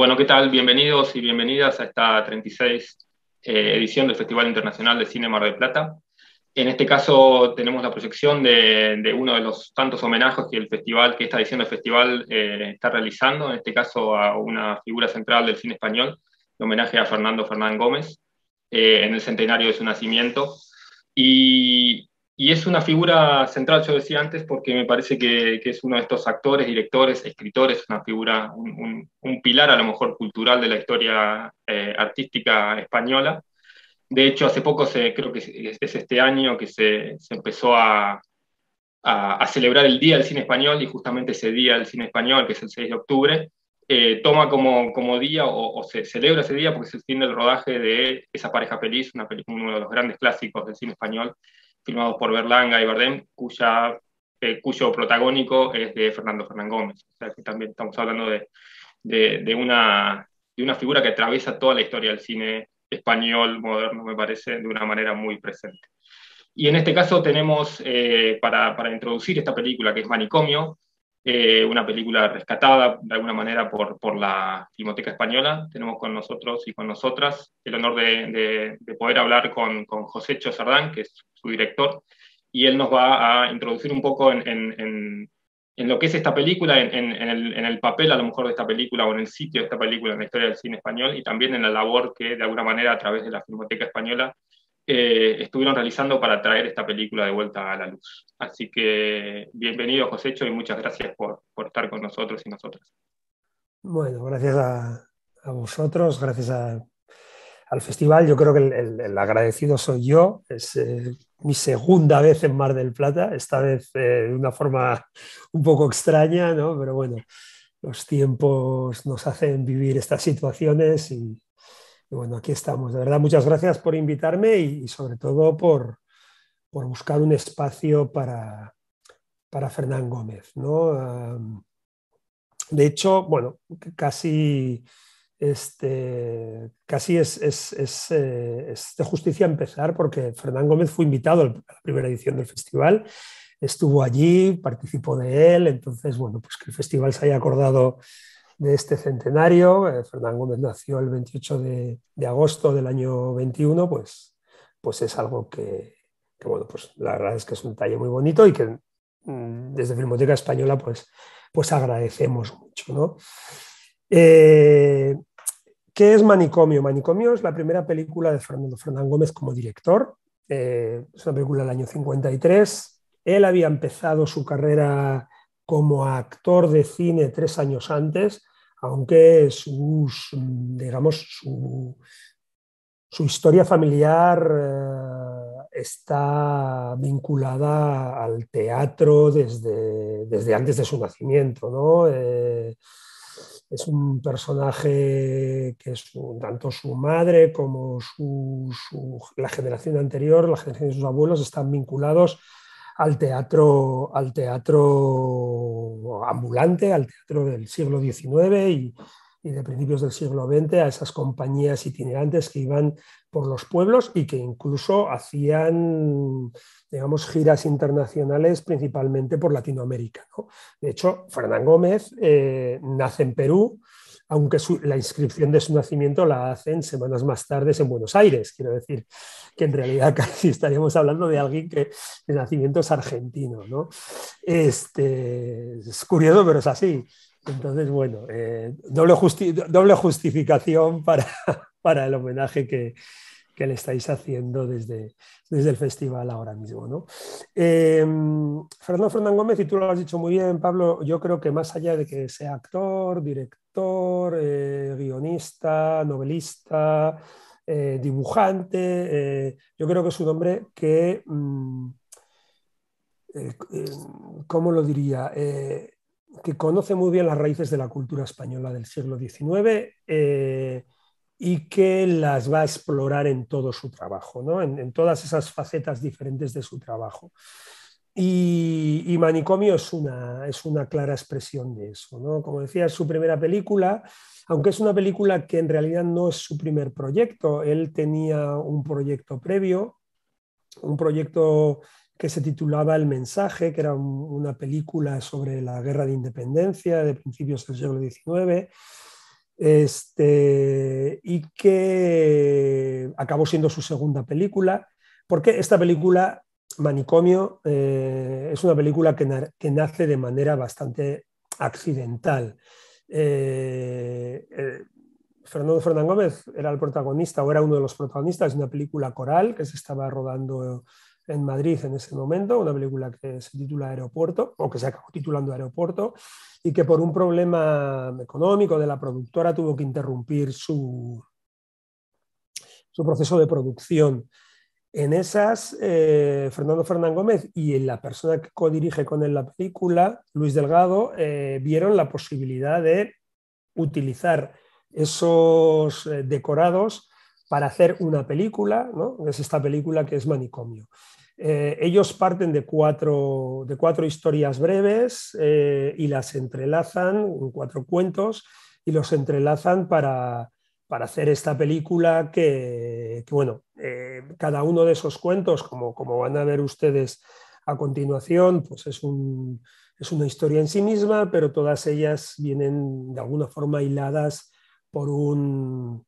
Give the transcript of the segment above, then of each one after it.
Bueno, ¿qué tal? Bienvenidos y bienvenidas a esta 36 eh, edición del Festival Internacional de Cine Mar del Plata. En este caso tenemos la proyección de, uno de los tantos homenajes que el festival, que esta edición del festival eh, está realizando, en este caso a una figura central del cine español, el homenaje a Fernando Fernán Gómez, eh, en el centenario de su nacimiento. Y y es una figura central, yo decía antes, porque me parece que, es uno de estos actores, directores, escritores, una figura, un, pilar a lo mejor cultural de la historia eh, artística española. De hecho, hace poco, se, creo que es, este año, que se, empezó a, celebrar el Día del Cine Español y justamente ese Día del Cine Español, que es el 6 de octubre, eh, toma como, como día o, se celebra ese día porque es el fin del rodaje de Esa pareja feliz, una película, uno de los grandes clásicos del cine español, filmados por Berlanga y Bardem, cuya, eh, cuyo protagónico es de Fernando Fernán Gómez. O sea que también estamos hablando de, de, una, de una figura que atraviesa toda la historia del cine español moderno, me parece, de una manera muy presente. Y en este caso tenemos, eh, para, para introducir esta película que es Manicomio, eh, una película rescatada de alguna manera por, por, la Filmoteca Española. Tenemos con nosotros y con nosotras el honor de, poder hablar con, con José Chosardán, que es su director, y él nos va a introducir un poco en, en, lo que es esta película, en, el, papel a lo mejor de esta película o en el sitio de esta película en la historia del cine español y también en la labor que de alguna manera a través de la Filmoteca Española estuvieron realizando para traer esta película de vuelta a la luz. Así que bienvenido Josécho y muchas gracias por, por, estar con nosotros y nosotras. Bueno, gracias a, a vosotros, gracias al festival. Yo creo que el, agradecido soy yo. Es eh, mi segunda vez en Mar del Plata, esta vez eh, de una forma un poco extraña, ¿no? pero bueno, los tiempos nos hacen vivir estas situaciones y, y bueno, aquí estamos. De verdad, muchas gracias por invitarme y, sobre todo por, buscar un espacio para, para Fernán Gómez. de hecho, bueno, casi, este, casi es, eh, es, de justicia empezar porque Fernán Gómez fue invitado a la primera edición del festival, estuvo allí, participó de él, entonces, bueno, pues que el festival se haya acordado de este centenario. Eh, Fernán Gómez nació el 28 de, agosto del año 21, pues, pues es algo que, bueno, pues la verdad es que es un detalle muy bonito y que mm, desde Filmoteca Española, pues, pues agradecemos mucho. Eh, ¿Qué es Manicomio? Manicomio es la primera película de Fernando Fernán Gómez como director. Eh, es una película del año 53. Él había empezado su carrera como actor de cine tres años antes, aunque digamos, su, historia familiar eh, está vinculada al teatro desde, antes de su nacimiento. ¿no? Eh, es un personaje que tanto su madre como su, la generación anterior, la generación de sus abuelos, están vinculados al teatro, al teatro ambulante, al teatro del siglo XIX y, de principios del siglo XX a esas compañías itinerantes que iban por los pueblos y que incluso hacían, digamos, giras internacionales principalmente por Latinoamérica. De hecho, Fernán Gómez eh, nace en Perú, aunque la inscripción de su nacimiento la hacen semanas más tarde en Buenos Aires. Quiero decir que en realidad casi estaríamos hablando de alguien que de nacimiento es argentino. ¿no? Este, es curioso, pero es así. Entonces, bueno, eh, doble, justificación para el homenaje que, que le estáis haciendo desde, desde el festival ahora mismo. ¿no? Em, Fernando Fernández Gómez, y tú lo has dicho muy bien, Pablo, yo creo que más allá de que sea actor, director, eh, guionista, novelista, eh, dibujante, eh, yo creo que es un hombre que, mm, ¿cómo lo diría? que conoce muy bien las raíces de la cultura española del siglo XIX y que las va a explorar en todo su trabajo, ¿no? en, todas esas facetas diferentes de su trabajo. Y, Manicomio es una, es una, clara expresión de eso. ¿no? Como decía, es su primera película, aunque es una película que en realidad no es su primer proyecto. Él tenía un proyecto previo, un proyecto que se titulaba El mensaje, que era una película sobre la guerra de independencia de principios del siglo XIX este, y que acabó siendo su segunda película, porque esta película, Manicomio, eh, es una película que, nace de manera bastante accidental. Eh, eh, Fernando Fernán Gómez era el protagonista o era uno de los protagonistas de una película coral que se estaba rodando en Madrid en ese momento, una película que se titula Aeropuerto, o que se acabó titulando Aeropuerto, y que por un problema económico de la productora tuvo que interrumpir su, su proceso de producción. En esas, eh, Fernando Fernán Gómez y la persona que codirige con él la película, Luis Delgado, eh, vieron la posibilidad de utilizar esos eh, decorados para hacer una película, ¿no? es esta película que es Manicomio. Eh, ellos parten de cuatro, de cuatro historias breves eh, y las entrelazan en cuatro cuentos y los entrelazan para, hacer esta película que, bueno, eh, cada uno de esos cuentos, como, como van a ver ustedes a continuación, pues es, es una historia en sí misma, pero todas ellas vienen de alguna forma hiladas por un,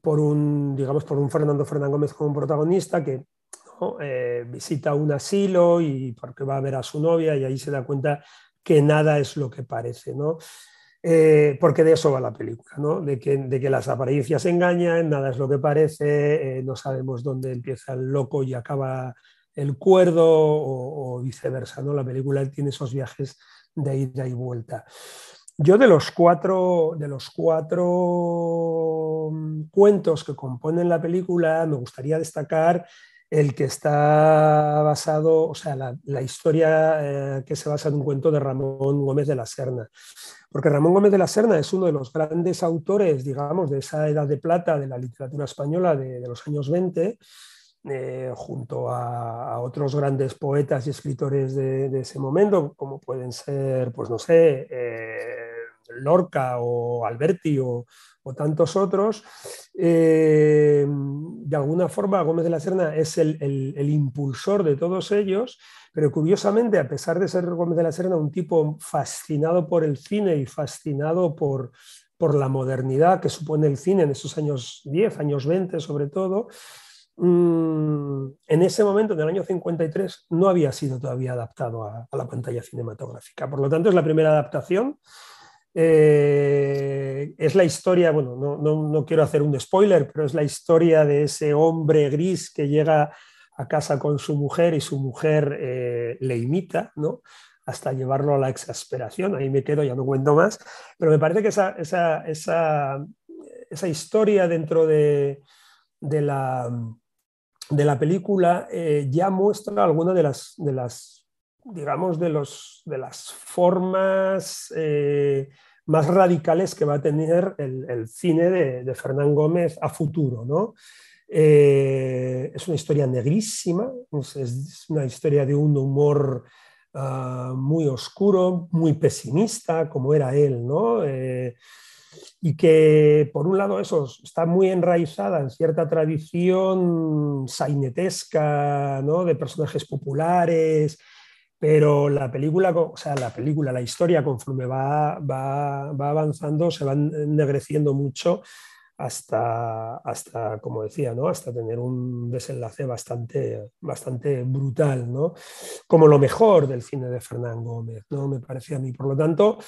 por un, digamos, por un Fernando Fernández Gómez como protagonista que eh, visita un asilo y porque va a ver a su novia y ahí se da cuenta que nada es lo que parece, ¿no? Eh, porque de eso va la película, ¿no? de, que, las apariencias engañan, nada es lo que parece, eh, no sabemos dónde empieza el loco y acaba el cuerdo o, viceversa. ¿no? La película tiene esos viajes de ida y vuelta. Yo de los de los cuatro mm, cuentos que componen la película, me gustaría destacar el que está basado, o sea, la, historia eh, que se basa en un cuento de Ramón Gómez de la Serna. Porque Ramón Gómez de la Serna es uno de los grandes autores, digamos, de esa edad de plata de la literatura española de, los años 20, eh, junto a, otros grandes poetas y escritores de, ese momento, como pueden ser, pues no sé, eh, Lorca o Alberti o, tantos otros, eh, de alguna forma Gómez de la Serna es el, impulsor de todos ellos, pero curiosamente, a pesar de ser Gómez de la Serna un tipo fascinado por el cine y fascinado por, la modernidad que supone el cine en esos años 10, años 20 sobre todo, mm, en ese momento, en el año 53, no había sido todavía adaptado a la pantalla cinematográfica. Por lo tanto, es la primera adaptación eh, es la historia, bueno, no, quiero hacer un spoiler, pero es la historia de ese hombre gris que llega a casa con su mujer y su mujer eh, le imita, ¿no? hasta llevarlo a la exasperación. Ahí me quedo, ya no cuento más. Pero me parece que esa, historia dentro de, la, de la película eh, ya muestra alguna de las, de las digamos, de, los, de las formas más radicales que va a tener el, cine de, Fernán Gómez a futuro. ¿no? Eh, es una historia negrísima, es, una historia de un humor ah, muy oscuro, muy pesimista, como era él, ¿no? Eh, y que, por un lado, eso está muy enraizada en cierta tradición sainetesca, ¿no? de personajes populares, pero la película, o sea, la película, la historia, conforme va, va, avanzando, se va ennegreciendo mucho hasta, hasta como decía, ¿no? hasta tener un desenlace bastante, bastante brutal, ¿no? como lo mejor del cine de Fernán Gómez, ¿no? me parecía a mí. Por lo tanto,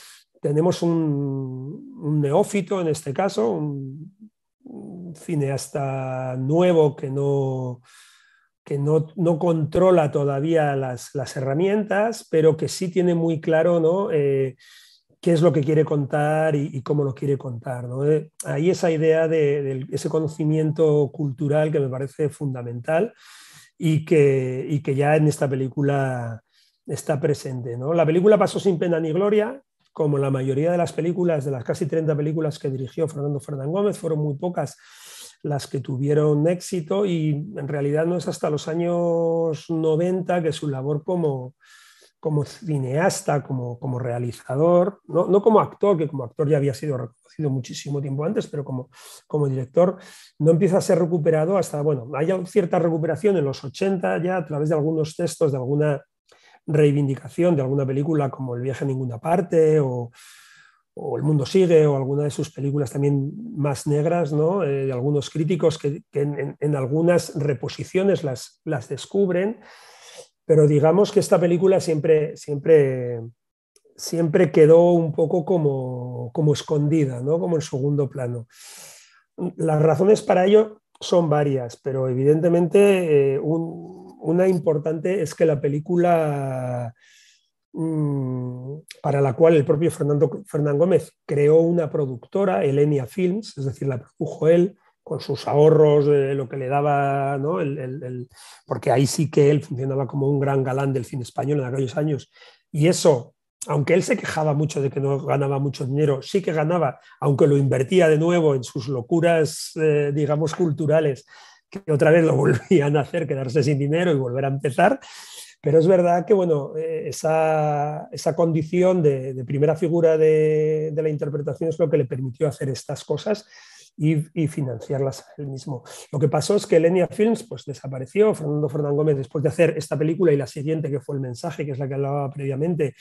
tenemos un, neófito en este caso, un cineasta nuevo que no, que no, controla todavía las, herramientas, pero que sí tiene muy claro ¿no? Eh, qué es lo que quiere contar y, cómo lo quiere contar. ¿no? Eh, ahí esa idea de, ese conocimiento cultural que me parece fundamental y que, y que ya en esta película está presente. ¿no? La película pasó sin pena ni gloria, como la mayoría de las películas, de las casi 30 películas que dirigió Fernando Fernán Gómez, fueron muy pocas las que tuvieron éxito y en realidad no es hasta los años 90 que su labor como, como cineasta, como, como realizador, no, como actor, que como actor ya había sido reconocido muchísimo tiempo antes, pero como, como director, no empieza a ser recuperado hasta, bueno, hay cierta recuperación en los 80 ya a través de algunos textos, de alguna reivindicación de alguna película como El viaje a ninguna parte o, o El Mundo Sigue, o alguna de sus películas también más negras, ¿no? Eh, algunos críticos que, en, algunas reposiciones las, descubren, pero digamos que esta película siempre, siempre, siempre quedó un poco como, como escondida, ¿no? Como en segundo plano. Las razones para ello son varias, pero evidentemente eh, una importante es que la película Mm, para la cual el propio Fernando, Fernán Gómez creó una productora, Elenia Films, es decir, la produjo él con sus ahorros eh, lo que le daba, porque ahí sí que él funcionaba como un gran galán del cine español en aquellos años. Y eso, aunque él se quejaba mucho de que no ganaba mucho dinero, sí que ganaba, aunque lo invertía de nuevo en sus locuras, eh, digamos, culturales, que otra vez lo volvían a hacer, quedarse sin dinero y volver a empezar. Pero es verdad que, bueno, eh, esa, condición de, primera figura de, la interpretación es lo que le permitió hacer estas cosas y, financiarlas él mismo. Lo que pasó es que Lenia Films pues, desapareció, Fernando Fernández Gómez, después de hacer esta película y la siguiente, que fue El mensaje, que es la que hablaba previamente,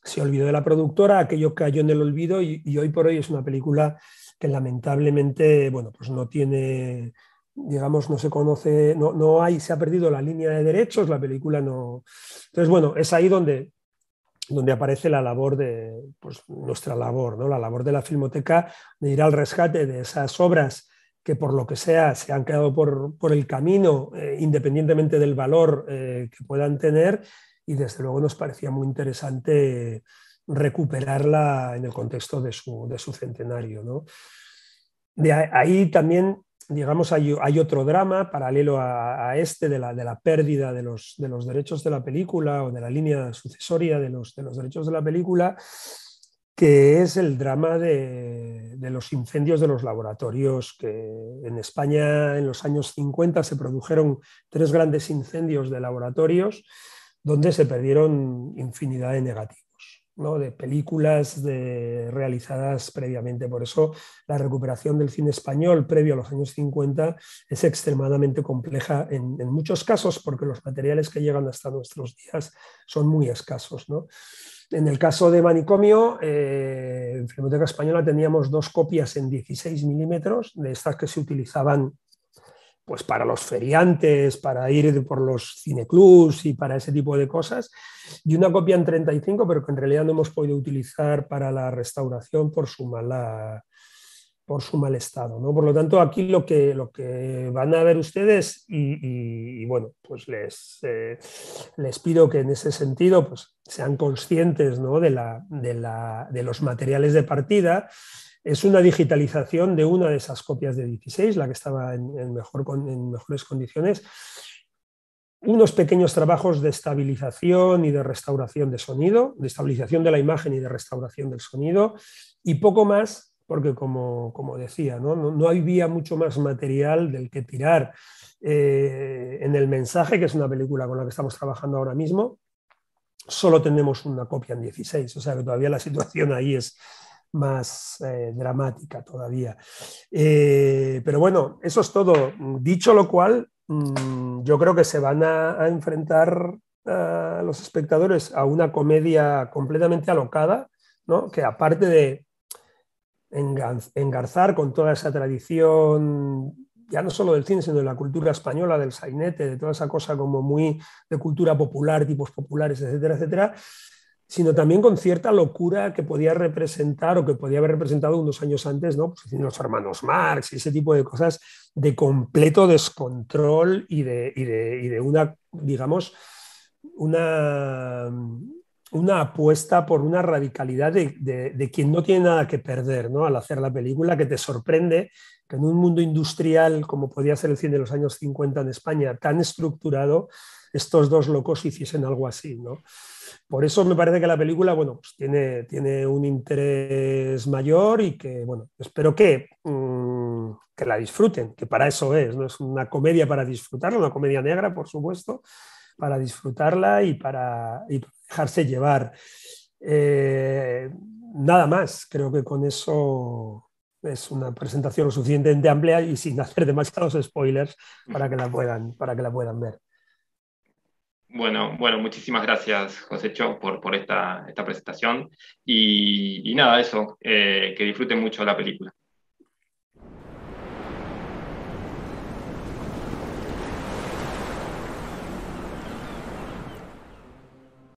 se olvidó de la productora, aquello cayó en el olvido y, y hoy por hoy es una película que lamentablemente, bueno, pues no tiene digamos, no se conoce, no, hay, se ha perdido la línea de derechos, la película no. Entonces, bueno, es ahí donde, donde aparece la labor de, pues, nuestra labor, ¿no? La labor de la filmoteca de ir al rescate de esas obras que por lo que sea se han quedado por, el camino, eh, independientemente del valor eh, que puedan tener, y desde luego nos parecía muy interesante recuperarla en el contexto de su, de su centenario, ¿no? De ahí también digamos, hay, otro drama paralelo a, este de la, de la pérdida de los, de los, derechos de la película o de la línea sucesoria de los, de los derechos de la película, que es el drama de, los incendios de los laboratorios, que en España en los años 50 se produjeron tres grandes incendios de laboratorios donde se perdieron infinidad de negativos de películas realizadas previamente. Por eso la recuperación del cine español previo a los años 50 es extremadamente compleja en, muchos casos porque los materiales que llegan hasta nuestros días son muy escasos. ¿no? En el caso de Manicomio, eh, en Filmoteca Española teníamos dos copias en 16 milímetros, de estas que se utilizaban pues para los feriantes, para ir por los cineclubs y para ese tipo de cosas, y una copia en 35, pero que en realidad no hemos podido utilizar para la restauración por su por su mal estado. ¿no? Por lo tanto, aquí lo que, lo que van a ver ustedes, y, bueno, pues eh, les, pido que en ese sentido pues, sean conscientes ¿no? de, de los materiales de partida es una digitalización de una de esas copias de 16, la que estaba en, en mejores condiciones, unos pequeños trabajos de estabilización y de restauración de sonido, de estabilización de la imagen y de restauración del sonido, y poco más, porque como, decía, ¿no? No, había mucho más material del que tirar eh, en el mensaje, que es una película con la que estamos trabajando ahora mismo, solo tenemos una copia en 16, o sea que todavía la situación ahí es, más eh, dramática todavía. Eh, pero bueno, eso es todo. Dicho lo cual, mm, yo creo que se van a, enfrentar ah, los espectadores a una comedia completamente alocada, ¿no? que aparte de engarzar con toda esa tradición, ya no solo del cine, sino de la cultura española, del sainete, de toda esa cosa como muy de cultura popular, tipos populares, etcétera, etcétera, sino también con cierta locura que podía representar o que podía haber representado unos años antes, ¿no? Pues, los hermanos Marx y ese tipo de cosas de completo descontrol y de, y de una, digamos, una, una apuesta por una radicalidad de, quien no tiene nada que perder ¿no? al hacer la película, que te sorprende que en un mundo industrial como podía ser el cine de los años 50 en España, tan estructurado, estos dos locos hiciesen algo así. ¿no? Por eso me parece que la película bueno, pues tiene, tiene un interés mayor y que bueno, espero que, mm, que la disfruten, que para eso es, ¿no? es una comedia para disfrutarla, una comedia negra, por supuesto, para disfrutarla y para dejarse llevar. Eh, nada más, creo que con eso es una presentación lo suficientemente amplia y sin hacer demasiados spoilers para que la puedan, para que puedan ver. Bueno, bueno, muchísimas gracias, José Cho, por, por esta, presentación. Y, nada, eso, eh, que disfruten mucho la película.